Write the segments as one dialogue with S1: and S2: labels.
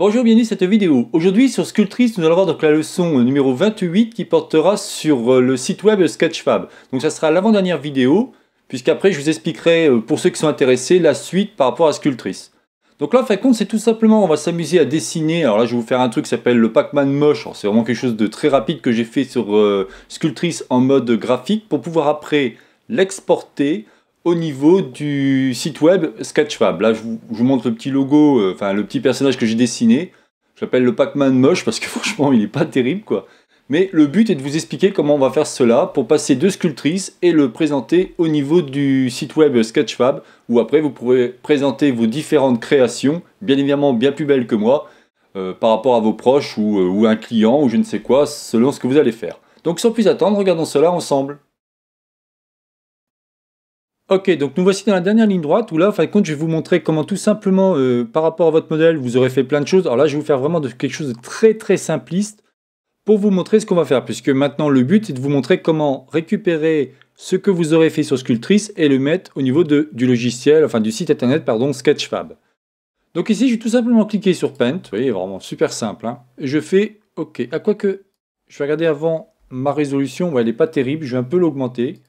S1: Bonjour, bienvenue dans cette vidéo. Aujourd'hui sur Sculptrice, nous allons voir donc la leçon euh, numéro 28 qui portera sur euh, le site web Sketchfab. Donc ça sera l'avant-dernière vidéo, puisqu'après je vous expliquerai euh, pour ceux qui sont intéressés la suite par rapport à Sculptrice. Donc là, en fin de compte, c'est tout simplement, on va s'amuser à dessiner. Alors là, je vais vous faire un truc qui s'appelle le Pac-Man moche. C'est vraiment quelque chose de très rapide que j'ai fait sur Sculptris Sculptrice en mode graphique pour pouvoir après l'exporter, au niveau du site web Sketchfab. Là, je vous, montre le petit logo, euh, enfin le petit personnage que j'ai dessiné. J'appelle le Pac-Man moche parce que franchement, il n'est pas terrible, quoi. Mais le but est de vous expliquer comment on va faire cela pour passer de sculptrice et le présenter au niveau du site web Sketchfab, où après vous pourrez présenter vos différentes créations, bien évidemment bien plus belles que moi, euh, par rapport à vos proches euh, ou un client ou je ne sais quoi, selon ce que vous allez faire. Donc sans plus attendre, regardons cela ensemble. Ok, donc nous voici dans la dernière ligne droite où là, en fin de compte, je vais vous montrer comment tout simplement, euh, par rapport à votre modèle, vous aurez fait plein de choses. Alors là, je vais vous faire vraiment de, quelque chose de très très simpliste pour vous montrer ce qu'on va faire, puisque maintenant le but est de vous montrer comment récupérer ce que vous aurez fait sur Sculptrice et le mettre au niveau du logiciel, enfin du site internet, pardon, Sketchfab. Donc ici, je vais tout simplement cliquer sur Paint, vous voyez, vraiment super simple. Hein. je fais OK. À ah, quoi que, je vais regarder avant ma résolution, elle n'est pas terrible, je vais un peu l'augmenter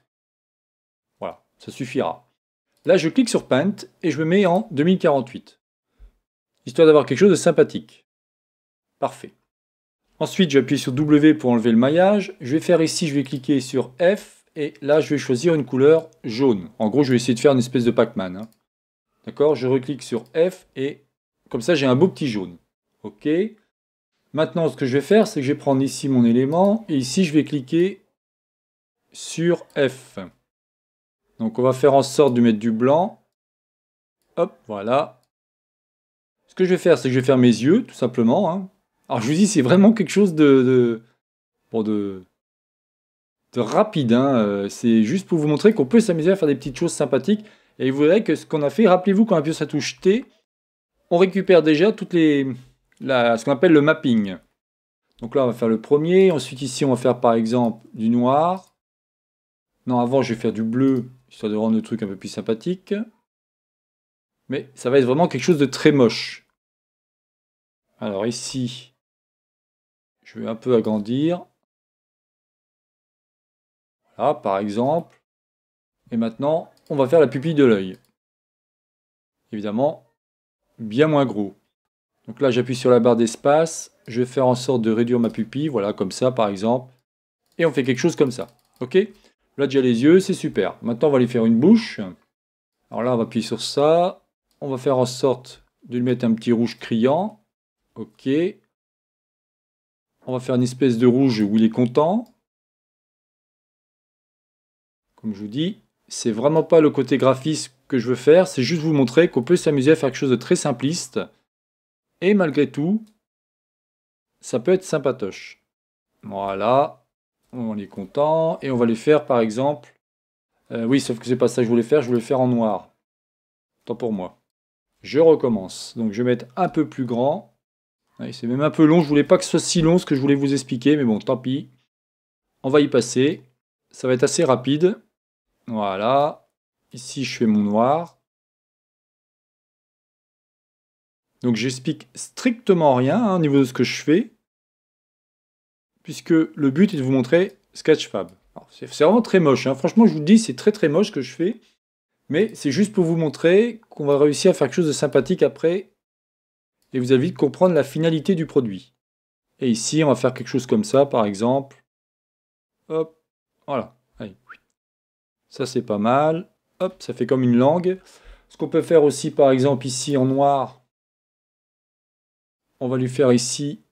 S1: ça suffira. Là, je clique sur Paint et je me mets en 2048. Histoire d'avoir quelque chose de sympathique. Parfait. Ensuite, j'appuie sur W pour enlever le maillage. Je vais faire ici, je vais cliquer sur F et là, je vais choisir une couleur jaune. En gros, je vais essayer de faire une espèce de Pac-Man. Hein. D'accord Je reclique sur F et comme ça, j'ai un beau petit jaune. OK. Maintenant, ce que je vais faire, c'est que je vais prendre ici mon élément et ici, je vais cliquer sur F. Donc on va faire en sorte de mettre du blanc. Hop, voilà. Ce que je vais faire, c'est que je vais faire mes yeux, tout simplement. Hein. Alors je vous dis, c'est vraiment quelque chose de... de bon, de... de rapide. Hein. Euh, c'est juste pour vous montrer qu'on peut s'amuser à faire des petites choses sympathiques. Et vous verrez que ce qu'on a fait, rappelez-vous, quand on appuie sur la touche T, on récupère déjà toutes les, ce qu'on appelle le mapping. Donc là, on va faire le premier. Ensuite, ici, on va faire par exemple du noir. Non, avant, je vais faire du bleu histoire de rendre le truc un peu plus sympathique. Mais ça va être vraiment quelque chose de très moche. Alors ici, je vais un peu agrandir. Voilà, par exemple. Et maintenant, on va faire la pupille de l'œil. Évidemment, bien moins gros. Donc là, j'appuie sur la barre d'espace. Je vais faire en sorte de réduire ma pupille. Voilà, comme ça, par exemple. Et on fait quelque chose comme ça. OK Là, déjà les yeux, c'est super. Maintenant, on va lui faire une bouche. Alors là, on va appuyer sur ça. On va faire en sorte de lui mettre un petit rouge criant. OK. On va faire une espèce de rouge où il est content. Comme je vous dis, c'est vraiment pas le côté graphiste que je veux faire. C'est juste vous montrer qu'on peut s'amuser à faire quelque chose de très simpliste. Et malgré tout, ça peut être sympatoche. Voilà, on est content, et on va les faire par exemple, euh, oui, sauf que c'est pas ça que je voulais faire, je voulais le faire en noir. Tant pour moi. Je recommence. Donc je vais mettre un peu plus grand. c'est même un peu long, je voulais pas que ce soit si long ce que je voulais vous expliquer, mais bon, tant pis. On va y passer. Ça va être assez rapide. Voilà. Ici, je fais mon noir. Donc j'explique strictement rien hein, au niveau de ce que je fais puisque le but est de vous montrer Sketchfab. C'est vraiment très moche. Hein. Franchement, je vous le dis, c'est très très moche ce que je fais. Mais c'est juste pour vous montrer qu'on va réussir à faire quelque chose de sympathique après. Et vous allez vite comprendre la finalité du produit. Et ici, on va faire quelque chose comme ça, par exemple. Hop, voilà. Allez. Ça, c'est pas mal. Hop, ça fait comme une langue. Ce qu'on peut faire aussi, par exemple, ici en noir, on va lui faire ici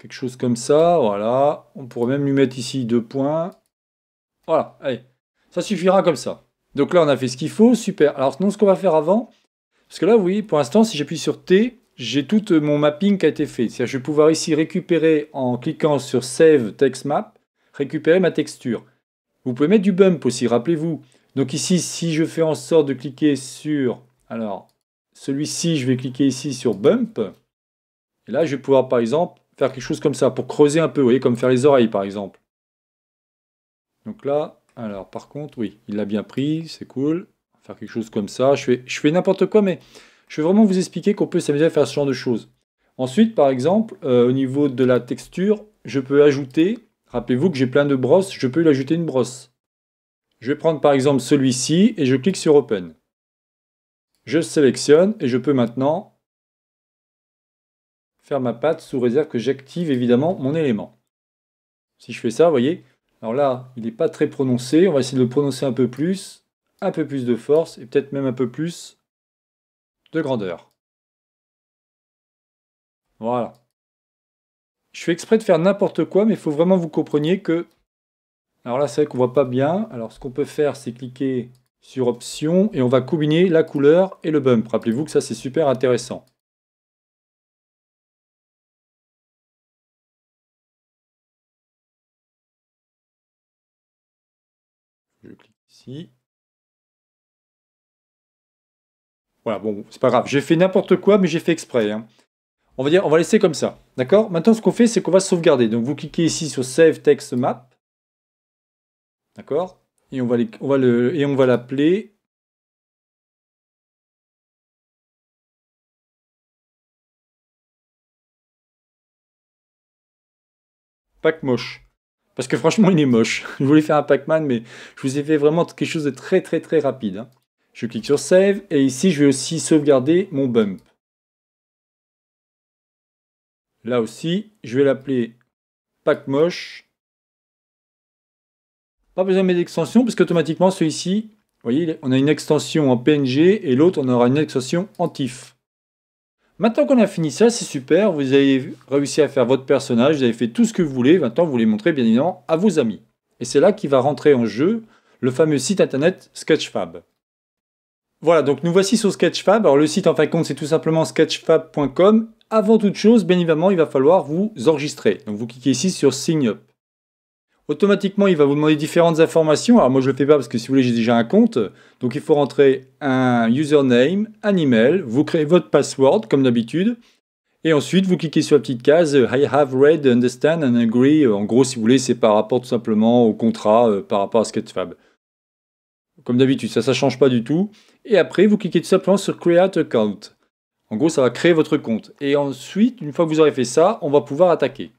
S1: quelque chose comme ça, voilà. On pourrait même lui mettre ici deux points. Voilà, allez, ça suffira comme ça. Donc là, on a fait ce qu'il faut, super. Alors sinon, ce qu'on va faire avant, parce que là, oui, pour l'instant, si j'appuie sur T, j'ai tout euh, mon mapping qui a été fait. C'est-à-dire je vais pouvoir ici récupérer, en cliquant sur Save Text Map, récupérer ma texture. Vous pouvez mettre du bump aussi, rappelez-vous. Donc ici, si je fais en sorte de cliquer sur... Alors, celui-ci, je vais cliquer ici sur Bump. Et là, je vais pouvoir, par exemple, faire quelque chose comme ça, pour creuser un peu, vous voyez, comme faire les oreilles par exemple. Donc là, alors par contre, oui, il l'a bien pris, c'est cool. Faire quelque chose comme ça, je fais, je fais n'importe quoi, mais je vais vraiment vous expliquer qu'on peut s'amuser à faire ce genre de choses. Ensuite, par exemple, euh, au niveau de la texture, je peux ajouter, rappelez-vous que j'ai plein de brosses, je peux lui ajouter une brosse. Je vais prendre par exemple celui-ci et je clique sur Open. Je sélectionne et je peux maintenant ma patte sous réserve que j'active évidemment mon élément. Si je fais ça, vous voyez, alors là, il n'est pas très prononcé. On va essayer de le prononcer un peu plus, un peu plus de force et peut-être même un peu plus de grandeur. Voilà. Je suis exprès de faire n'importe quoi, mais il faut vraiment vous compreniez que... Alors là, c'est vrai qu'on voit pas bien. Alors ce qu'on peut faire, c'est cliquer sur Options et on va combiner la couleur et le bump. Rappelez-vous que ça, c'est super intéressant. Voilà, bon, c'est pas grave. J'ai fait n'importe quoi, mais j'ai fait exprès. Hein. On va dire, on va laisser comme ça. D'accord Maintenant, ce qu'on fait, c'est qu'on va sauvegarder. Donc, vous cliquez ici sur Save Text Map. D'accord Et on va, le, et l'appeler. Pack moche. Parce que franchement, il est moche. Je voulais faire un Pac-Man, mais je vous ai fait vraiment quelque chose de très très très rapide. Hein. Je clique sur Save, et ici, je vais aussi sauvegarder mon bump. Là aussi, je vais l'appeler Pac Moche. Pas besoin de mettre d'extension, parce qu'automatiquement, celui-ci, vous voyez, on a une extension en PNG, et l'autre, on aura une extension en TIFF. Maintenant qu'on a fini ça, c'est super, vous avez réussi à faire votre personnage, vous avez fait tout ce que vous voulez, maintenant vous les montrer, bien évidemment à vos amis. Et c'est là qu'il va rentrer en jeu le fameux site internet Sketchfab. Voilà, donc nous voici sur Sketchfab. Alors le site en fin de compte c'est tout simplement sketchfab.com. Avant toute chose, bien évidemment, il va falloir vous enregistrer. Donc vous cliquez ici sur Sign Up. Automatiquement, il va vous demander différentes informations. Alors moi, je ne le fais pas parce que si vous voulez, j'ai déjà un compte. Donc il faut rentrer un username, un email, vous créez votre password comme d'habitude. Et ensuite, vous cliquez sur la petite case euh, I have read, understand and agree. En gros, si vous voulez, c'est par rapport tout simplement au contrat, euh, par rapport à Sketchfab. Comme d'habitude, ça ne change pas du tout. Et après, vous cliquez tout simplement sur Create Account. En gros, ça va créer votre compte. Et ensuite, une fois que vous aurez fait ça, on va pouvoir attaquer.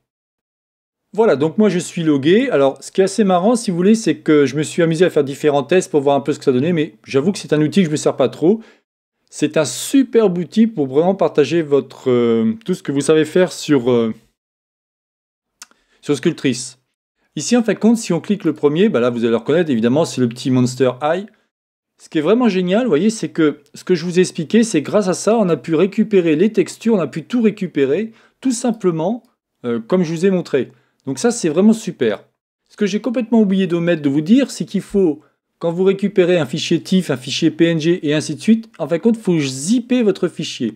S1: Voilà, donc moi je suis logué. Alors ce qui est assez marrant, si vous voulez, c'est que je me suis amusé à faire différents tests pour voir un peu ce que ça donnait, mais j'avoue que c'est un outil que je ne me sers pas trop. C'est un superbe outil pour vraiment partager votre, euh, tout ce que vous savez faire sur, euh, sur Sculptrice. Ici, en fin compte, si on clique le premier, bah là vous allez le reconnaître, évidemment, c'est le petit Monster Eye. Ce qui est vraiment génial, vous voyez, c'est que ce que je vous ai expliqué, c'est grâce à ça, on a pu récupérer les textures, on a pu tout récupérer, tout simplement, euh, comme je vous ai montré. Donc ça, c'est vraiment super. Ce que j'ai complètement oublié de vous dire, c'est qu'il faut, quand vous récupérez un fichier TIFF, un fichier PNG et ainsi de suite, en fin de compte, il faut zipper votre fichier.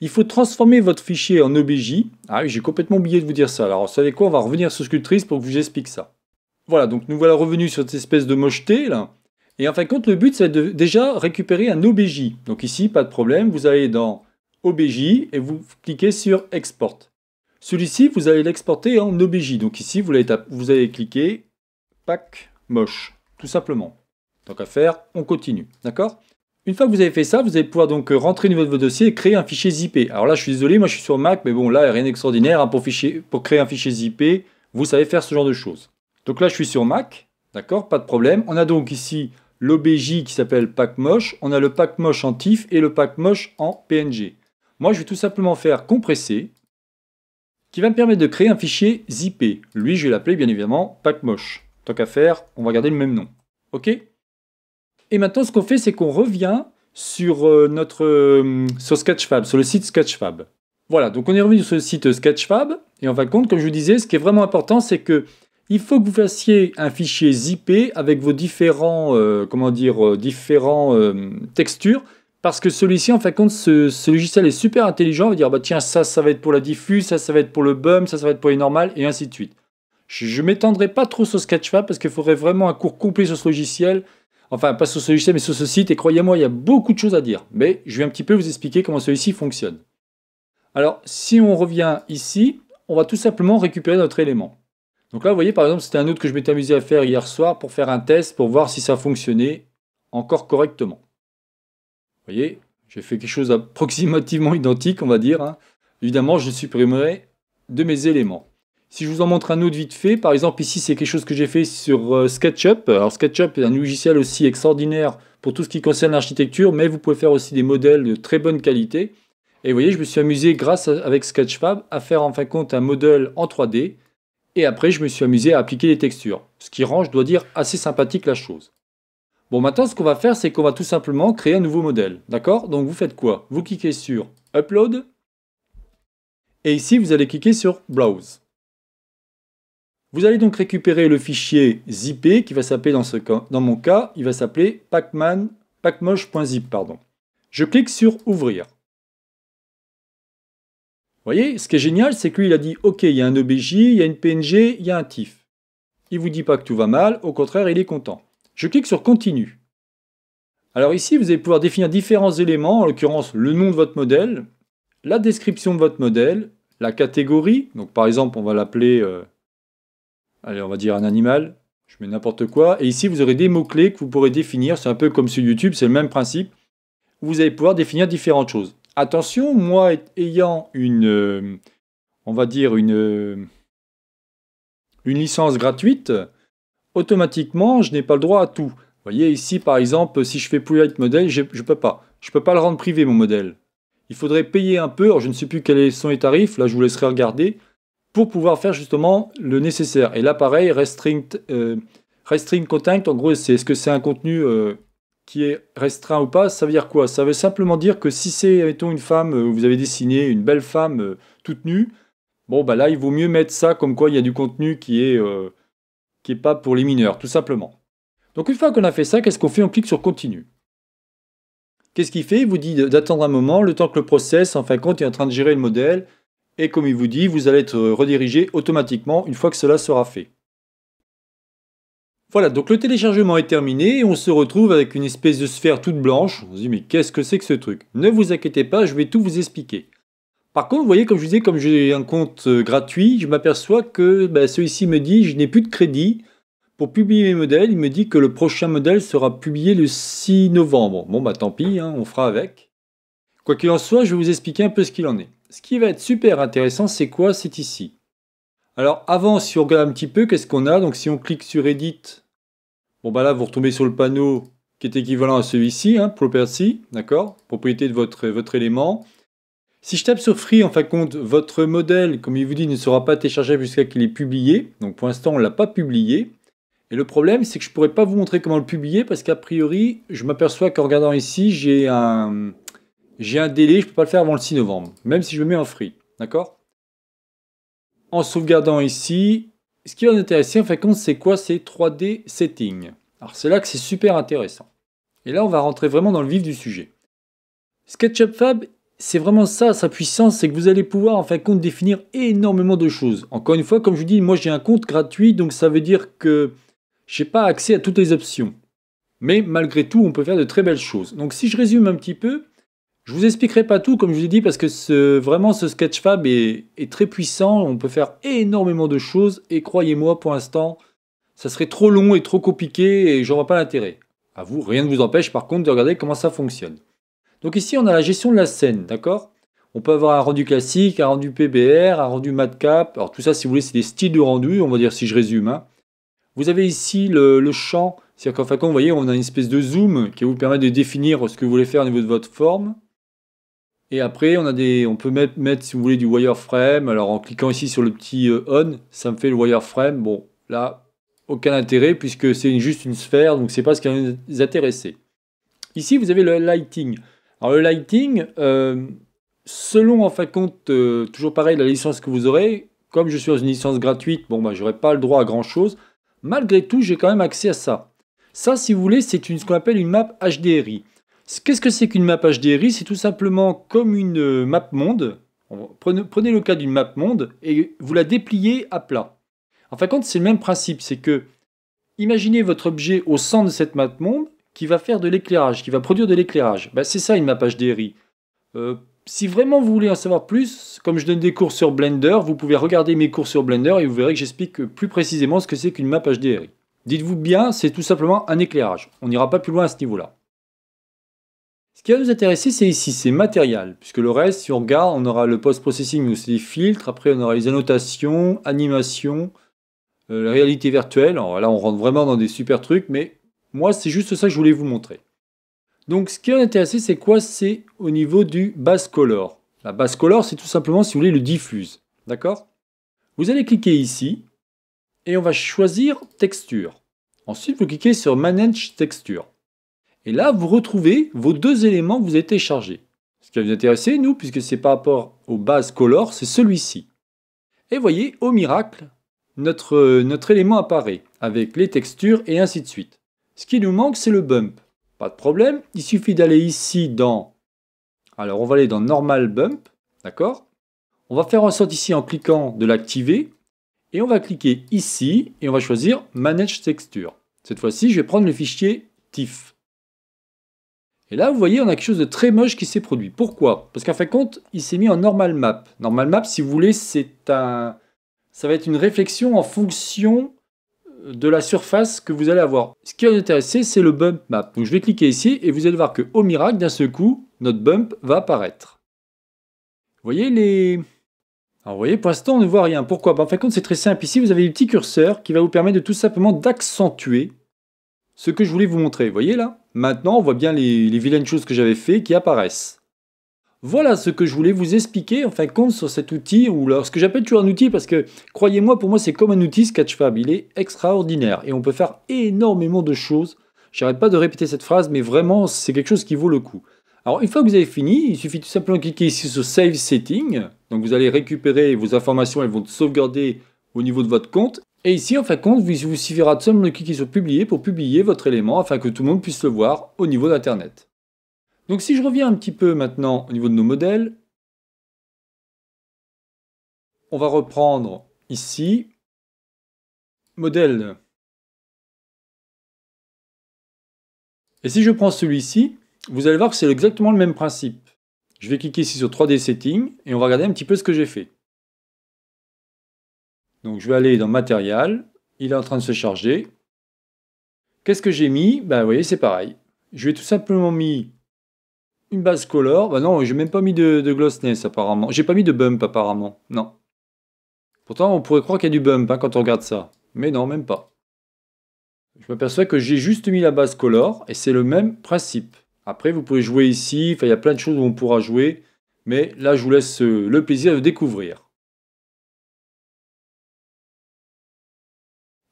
S1: Il faut transformer votre fichier en OBJ. Ah oui, j'ai complètement oublié de vous dire ça. Alors, vous savez quoi On va revenir sur Sculptrice pour que je vous explique ça. Voilà, donc nous voilà revenus sur cette espèce de mocheté, là. Et en fin de compte, le but, c'est de déjà récupérer un OBJ. Donc ici, pas de problème, vous allez dans OBJ et vous cliquez sur Export. Celui-ci, vous allez l'exporter en OBJ. Donc ici, vous, allez vous cliquer pack moche, tout simplement. Donc à faire, on continue. D'accord Une fois que vous avez fait ça, vous allez pouvoir donc euh, rentrer au niveau de votre dossier et créer un fichier zip. Alors là, je suis désolé, moi je suis sur Mac, mais bon, là, rien d'extraordinaire. Hein. pour, pour créer un fichier zip, vous savez faire ce genre de choses. Donc là, je suis sur Mac. D'accord Pas de problème. On a donc ici l'OBJ qui s'appelle pack moche. On a le pack moche en TIFF et le pack moche en PNG. Moi, je vais tout simplement faire compresser qui va me permettre de créer un fichier zippé. Lui, je vais l'appeler bien évidemment pack-moche. Tant qu'à faire, on va garder le même nom. OK Et maintenant, ce qu'on fait, c'est qu'on revient sur euh, notre euh, sur Sketchfab, sur le site Sketchfab. Voilà, donc on est revenu sur le site Sketchfab et en fin de compte, comme je vous disais, ce qui est vraiment important, c'est que il faut que vous fassiez un fichier zippé avec vos différents, euh, comment dire, différents textures parce que celui-ci, en fin de compte, ce, logiciel est super intelligent, On va dire, bah, tiens, ça, ça va être pour la diffuse, ça, ça va être pour le bum, ça, ça va être pour les normales, et ainsi de suite. Je ne m'étendrai pas trop sur Sketchfab parce qu'il faudrait vraiment un cours complet sur ce logiciel. Enfin, pas sur ce logiciel, mais sur ce site. Et croyez-moi, il y a beaucoup de choses à dire. Mais je vais un petit peu vous expliquer comment celui-ci fonctionne. Alors, si on revient ici, on va tout simplement récupérer notre élément. Donc là, vous voyez, par exemple, c'était un autre que je m'étais amusé à faire hier soir pour faire un test, pour voir si ça fonctionnait encore correctement. Vous voyez, j'ai fait quelque chose d'approximativement identique, on va dire. Hein. Évidemment, je supprimerai de mes éléments. Si je vous en montre un autre vite fait, par exemple ici c'est quelque chose que j'ai fait sur euh, SketchUp. Alors SketchUp est un logiciel aussi extraordinaire pour tout ce qui concerne l'architecture, mais vous pouvez faire aussi des modèles de très bonne qualité. Et vous voyez, je me suis amusé grâce avec Sketchfab à faire en fin de compte un modèle en 3D. Et après, je me suis amusé à appliquer les textures. Ce qui rend, je dois dire, assez sympathique la chose. Bon, maintenant, ce qu'on va faire, c'est qu'on va tout simplement créer un nouveau modèle. D'accord Donc, vous faites quoi Vous cliquez sur Upload. Et ici, vous allez cliquer sur Browse. Vous allez donc récupérer le fichier zip qui va s'appeler, dans, mon cas, il va s'appeler pacman, pacmosh.zip. Pardon. Je clique sur Ouvrir. Vous voyez, ce qui est génial, c'est que lui, il a dit Ok, il y a un OBJ, il y a une PNG, il y a un TIFF. Il vous dit pas que tout va mal, au contraire, il est content. Je clique sur Continue. Alors ici, vous allez pouvoir définir différents éléments, en l'occurrence le nom de votre modèle, la description de votre modèle, la catégorie, donc par exemple on va l'appeler, euh, allez on va dire un animal, je mets n'importe quoi, et ici vous aurez des mots-clés que vous pourrez définir, c'est un peu comme sur YouTube, c'est le même principe, vous allez pouvoir définir différentes choses. Attention, moi ayant une, euh, on va dire une, euh, une licence gratuite, automatiquement, je n'ai pas le droit à tout. Vous voyez ici, par exemple, si je fais private model, je ne peux pas. Je ne peux pas le rendre privé, mon modèle. Il faudrait payer un peu, alors je ne sais plus quels sont les tarifs, là je vous laisserai regarder, pour pouvoir faire justement le nécessaire. Et là, pareil, restrict, euh, content, en gros, c'est est-ce que c'est un contenu euh, qui est restreint ou pas Ça veut dire quoi Ça veut simplement dire que si c'est, mettons, une femme, euh, vous avez dessiné une belle femme euh, toute nue, bon, bah là, il vaut mieux mettre ça comme quoi il y a du contenu qui est qui n'est pas pour les mineurs, tout simplement. Donc une fois qu'on a fait ça, qu'est-ce qu'on fait On clique sur continue. Qu'est-ce qu'il fait Il vous dit d'attendre un moment, le temps que le process, en fin de compte, est en train de gérer le modèle. Et comme il vous dit, vous allez être euh, redirigé automatiquement une fois que cela sera fait. Voilà, donc le téléchargement est terminé et on se retrouve avec une espèce de sphère toute blanche. On se dit mais qu'est-ce que c'est que ce truc Ne vous inquiétez pas, je vais tout vous expliquer. Par contre, vous voyez, comme je vous disais, comme j'ai un compte euh, gratuit, je m'aperçois que ben, celui-ci me dit je n'ai plus de crédit. Pour publier mes modèles, il me dit que le prochain modèle sera publié le 6 novembre. Bon, bah tant pis, hein, on fera avec. Quoi qu'il en soit, je vais vous expliquer un peu ce qu'il en est. Ce qui va être super intéressant, c'est quoi C'est ici. Alors avant, si on regarde un petit peu, qu'est-ce qu'on a Donc si on clique sur Edit, bon bah là, vous retombez sur le panneau qui est équivalent à celui-ci, hein, Property, d'accord Propriété de votre, votre élément. Si je tape sur Free, en fin de compte, votre modèle, comme il vous dit, ne sera pas téléchargé jusqu'à qu'il est publié. Donc pour l'instant, on ne l'a pas publié. Et le problème, c'est que je ne pourrais pas vous montrer comment le publier parce qu'a priori, je m'aperçois qu'en regardant ici, j'ai un, délai, je ne peux pas le faire avant le 6 novembre, même si je le mets en free. D'accord En sauvegardant ici, ce qui va nous intéresser, en fin de compte, c'est quoi ces 3D settings Alors c'est là que c'est super intéressant. Et là, on va rentrer vraiment dans le vif du sujet. SketchUp Fab, c'est vraiment ça, sa puissance, c'est que vous allez pouvoir en fin de compte définir énormément de choses. Encore une fois, comme je vous dis, moi j'ai un compte gratuit, donc ça veut dire que je n'ai pas accès à toutes les options. Mais malgré tout, on peut faire de très belles choses. Donc si je résume un petit peu, je vous expliquerai pas tout, comme je vous ai dit, parce que vraiment ce Sketchfab est, très puissant, on peut faire énormément de choses, et croyez-moi, pour l'instant, ça serait trop long et trop compliqué, et j'en vois pas l'intérêt. À vous, rien ne vous empêche par contre de regarder comment ça fonctionne. Donc ici, on a la gestion de la scène, d'accord On peut avoir un rendu classique, un rendu PBR, un rendu matcap. Alors tout ça, si vous voulez, c'est des styles de rendu, on va dire si je résume. Hein. Vous avez ici le, champ, c'est-à-dire qu'en fin de vous voyez, on a une espèce de zoom qui vous permet de définir ce que vous voulez faire au niveau de votre forme. Et après, on, a des, on peut mettre, mettre, si vous voulez, du wireframe. Alors en cliquant ici sur le petit euh, on, ça me fait le wireframe. Bon, là, aucun intérêt puisque c'est juste une sphère, donc n'est pas ce qui va nous intéresser. Ici, vous avez le lighting. Alors le lighting, euh, selon en fin de compte, euh, toujours pareil, la licence que vous aurez, comme je suis dans une licence gratuite, bon, bah, je n'aurai pas le droit à grand-chose. Malgré tout, j'ai quand même accès à ça. Ça, si vous voulez, c'est ce qu'on appelle une map HDRI. Qu'est-ce que c'est qu'une map HDRI C'est tout simplement comme une euh, map monde. Prenez, prenez le cas d'une map monde et vous la dépliez à plat. En fin de compte, c'est le même principe. C'est que, imaginez votre objet au centre de cette map monde qui va faire de l'éclairage, qui va produire de l'éclairage. Ben, c'est ça une map HDRI. Euh, si vraiment vous voulez en savoir plus, comme je donne des cours sur Blender, vous pouvez regarder mes cours sur Blender et vous verrez que j'explique plus précisément ce que c'est qu'une map HDRI. Dites-vous bien, c'est tout simplement un éclairage. On n'ira pas plus loin à ce niveau-là. Ce qui va nous intéresser, c'est ici, c'est matériel. Puisque le reste, si on regarde, on aura le post-processing, c'est les filtres. Après, on aura les annotations, animations, euh, la réalité virtuelle. Alors là, on rentre vraiment dans des super trucs, mais moi, c'est juste ça que je voulais vous montrer. Donc, ce qui est intéressant, c'est quoi C'est au niveau du Base color. La Base color, c'est tout simplement, si vous voulez, le diffuse. D'accord Vous allez cliquer ici et on va choisir texture. Ensuite, vous cliquez sur Manage Texture. Et là, vous retrouvez vos deux éléments que vous avez téléchargés. Ce qui va vous intéresser, nous, puisque c'est par rapport au base color, c'est celui-ci. Et voyez, au miracle, euh, notre élément apparaît avec les textures et ainsi de suite. Ce qui nous manque, c'est le bump. Pas de problème, il suffit d'aller ici dans... Alors on va aller dans Normal Bump, d'accord On va faire en sorte ici en cliquant de l'activer, et on va cliquer ici, et on va choisir Manage Texture. Cette fois-ci, je vais prendre le fichier TIFF. Et là, vous voyez, on a quelque chose de très moche qui s'est produit. Pourquoi Parce qu'en fin de compte, il s'est mis en normal map. Normal map, si vous voulez, c'est un... ça va être une réflexion en fonction de la surface que vous allez avoir. Ce qui va vous intéresser, c'est le bump map. Donc je vais cliquer ici et vous allez voir que au miracle, d'un seul coup, notre bump va apparaître. Vous voyez les... Alors vous voyez, pour l'instant, on ne voit rien. Pourquoi ben, En fin de compte, c'est très simple. Ici, vous avez le petit curseur qui va vous permettre de tout simplement d'accentuer ce que je voulais vous montrer. Vous voyez là Maintenant, on voit bien les vilaines choses que j'avais fait qui apparaissent. Voilà ce que je voulais vous expliquer en fin de compte sur cet outil, ou alors ce que j'appelle toujours un outil, parce que croyez-moi, pour moi c'est comme un outil Sketchfab, il est extraordinaire, et on peut faire énormément de choses. J'arrête pas de répéter cette phrase, mais vraiment c'est quelque chose qui vaut le coup. Alors une fois que vous avez fini, il suffit tout simplement de cliquer ici sur Save Setting, donc vous allez récupérer vos informations, elles vont sauvegarder au niveau de votre compte, et ici en fin de compte, il vous suffira tout simplement de cliquer sur Publier pour publier votre élément afin que tout le monde puisse le voir au niveau d'Internet. Donc si je reviens un petit peu maintenant au niveau de nos modèles, on va reprendre ici, modèle. Et si je prends celui-ci, vous allez voir que c'est exactement le même principe. Je vais cliquer ici sur 3D Settings et on va regarder un petit peu ce que j'ai fait. Donc je vais aller dans Matériel, il est en train de se charger. Qu'est-ce que j'ai mis Ben vous voyez c'est pareil. Je vais tout simplement mis une base color. Bah non, j'ai même pas mis de, glossness apparemment. J'ai pas mis de bump apparemment. Non. Pourtant, on pourrait croire qu'il y a du bump hein, quand on regarde ça. Mais non, même pas. Je m'aperçois que j'ai juste mis la base color et c'est le même principe. Après, vous pouvez jouer ici. Enfin, il y a plein de choses où on pourra jouer. Mais là, je vous laisse euh, le plaisir de découvrir.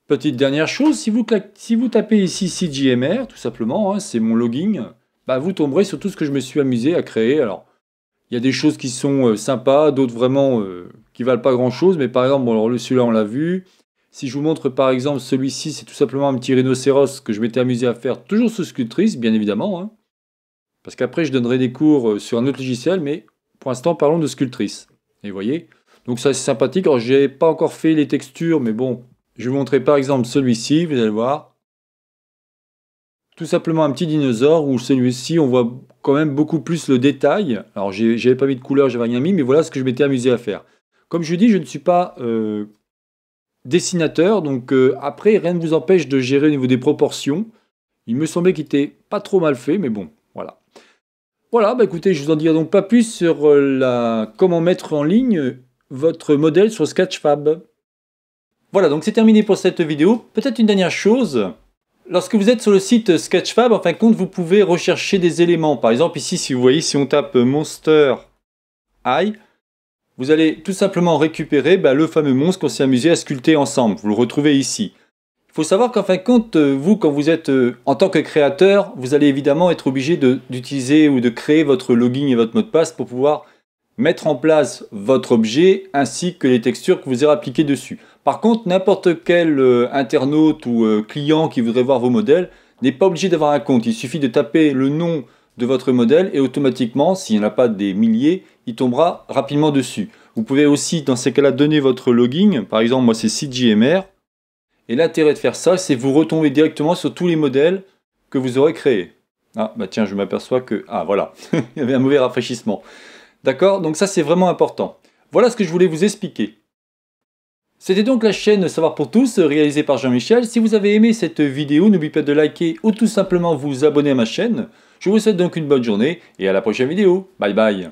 S1: Petite dernière chose, si vous, tapez ici CJMR, tout simplement, hein, c'est mon logging, bah, vous tomberez sur tout ce que je me suis amusé à créer. Alors, il y a des choses qui sont euh, sympas, d'autres vraiment euh, qui valent pas grand-chose, mais par exemple, bon, alors, celui-là, on l'a vu. Si je vous montre par exemple celui-ci, c'est tout simplement un petit rhinocéros que je m'étais amusé à faire, toujours sous sculptrice, bien évidemment. Hein. parce qu'après, je donnerai des cours euh, sur un autre logiciel, mais pour l'instant, parlons de sculptrice. Et vous voyez Donc ça, c'est sympathique. Alors, n'ai pas encore fait les textures, mais bon, je vais vous montrer par exemple celui-ci, vous allez voir tout simplement un petit dinosaure où celui-ci, on voit quand même beaucoup plus le détail. Alors, n'avais pas mis de couleur, j'avais rien mis, mais voilà ce que je m'étais amusé à faire. Comme je dis, je ne suis pas euh, dessinateur, donc euh, après, rien ne vous empêche de gérer au niveau des proportions. Il me semblait qu'il était pas trop mal fait, mais bon, voilà. Voilà, bah écoutez, je vous en dirai donc pas plus sur euh, la comment mettre en ligne votre modèle sur Sketchfab. Voilà, donc c'est terminé pour cette vidéo. Peut-être une dernière chose. Lorsque vous êtes sur le site Sketchfab, en fin de compte, vous pouvez rechercher des éléments. Par exemple, ici, si vous voyez, si on tape Monster Eye, vous allez tout simplement récupérer bah, le fameux monstre qu'on s'est amusé à sculpter ensemble. Vous le retrouvez ici. Il faut savoir qu'en fin de compte, euh, vous, quand vous êtes euh, en tant que créateur, vous allez évidemment être obligé d'utiliser ou de créer votre login et votre mot de passe pour pouvoir mettre en place votre objet ainsi que les textures que vous aurez appliquées dessus. Par contre, n'importe quel euh, internaute ou euh, client qui voudrait voir vos modèles n'est pas obligé d'avoir un compte. Il suffit de taper le nom de votre modèle et automatiquement, s'il n'y en a pas des milliers, il tombera rapidement dessus. Vous pouvez aussi, dans ces cas-là, donner votre login. Par exemple, moi, c'est cgmr. Et l'intérêt de faire ça, c'est vous retombez directement sur tous les modèles que vous aurez créés. Ah, bah tiens, je m'aperçois que... Ah, voilà, il y avait un mauvais rafraîchissement. D'accord Donc ça, c'est vraiment important. Voilà ce que je voulais vous expliquer. C'était donc la chaîne Savoir pour tous réalisée par Jean-Michel. Si vous avez aimé cette vidéo, n'oubliez pas de liker ou tout simplement vous abonner à ma chaîne. Je vous souhaite donc une bonne journée et à la prochaine vidéo. Bye bye